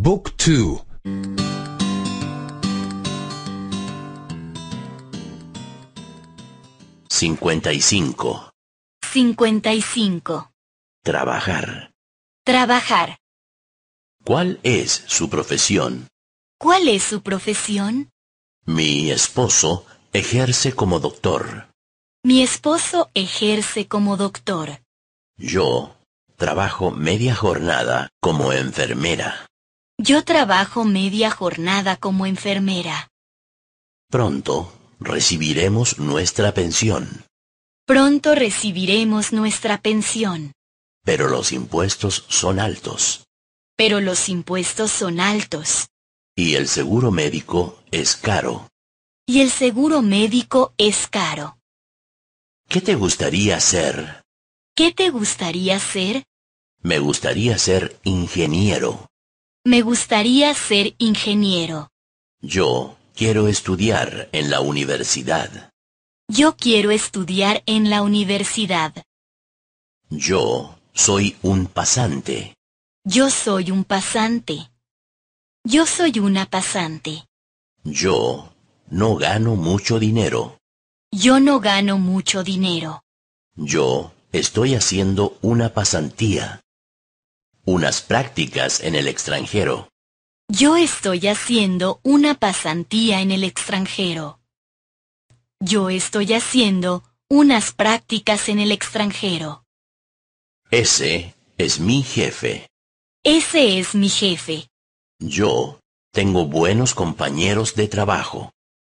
Book 2 55 55 Trabajar Trabajar ¿Cuál es su profesión? ¿Cuál es su profesión? Mi esposo ejerce como doctor. Mi esposo ejerce como doctor. Yo trabajo media jornada como enfermera. Yo trabajo media jornada como enfermera. Pronto recibiremos nuestra pensión. Pronto recibiremos nuestra pensión. Pero los impuestos son altos. Pero los impuestos son altos. Y el seguro médico es caro. Y el seguro médico es caro. ¿Qué te gustaría ser? ¿Qué te gustaría ser? Me gustaría ser ingeniero. Me gustaría ser ingeniero. Yo quiero estudiar en la universidad. Yo quiero estudiar en la universidad. Yo soy un pasante. Yo soy un pasante. Yo soy una pasante. Yo no gano mucho dinero. Yo no gano mucho dinero. Yo estoy haciendo una pasantía unas prácticas en el extranjero. Yo estoy haciendo una pasantía en el extranjero. Yo estoy haciendo unas prácticas en el extranjero. Ese es mi jefe. Ese es mi jefe. Yo tengo buenos compañeros de trabajo.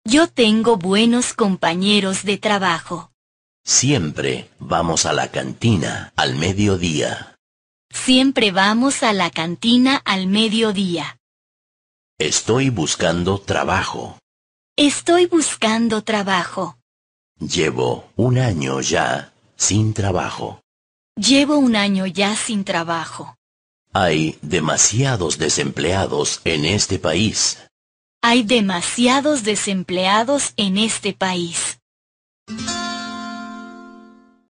Yo tengo buenos compañeros de trabajo. Siempre vamos a la cantina al mediodía. Siempre vamos a la cantina al mediodía. Estoy buscando trabajo. Estoy buscando trabajo. Llevo un año ya sin trabajo. Llevo un año ya sin trabajo. Hay demasiados desempleados en este país. Hay demasiados desempleados en este país.